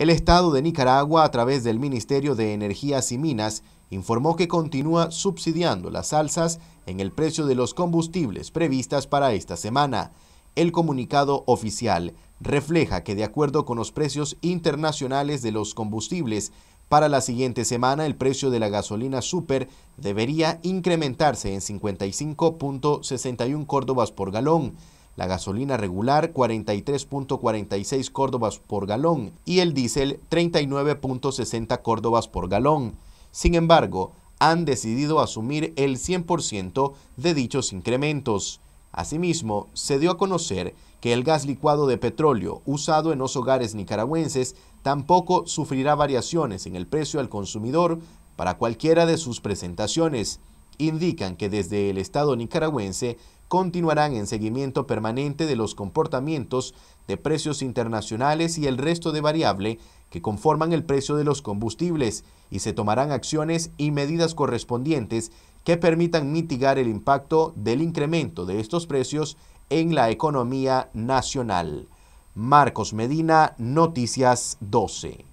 El Estado de Nicaragua, a través del Ministerio de Energías y Minas, informó que continúa subsidiando las alzas en el precio de los combustibles previstas para esta semana. El comunicado oficial refleja que de acuerdo con los precios internacionales de los combustibles, para la siguiente semana el precio de la gasolina super debería incrementarse en 55.61 córdobas por galón, la gasolina regular 43.46 córdobas por galón y el diésel 39.60 córdobas por galón. Sin embargo, han decidido asumir el 100% de dichos incrementos. Asimismo, se dio a conocer que el gas licuado de petróleo usado en los hogares nicaragüenses tampoco sufrirá variaciones en el precio al consumidor para cualquiera de sus presentaciones indican que desde el Estado nicaragüense continuarán en seguimiento permanente de los comportamientos de precios internacionales y el resto de variable que conforman el precio de los combustibles y se tomarán acciones y medidas correspondientes que permitan mitigar el impacto del incremento de estos precios en la economía nacional. Marcos Medina, Noticias 12.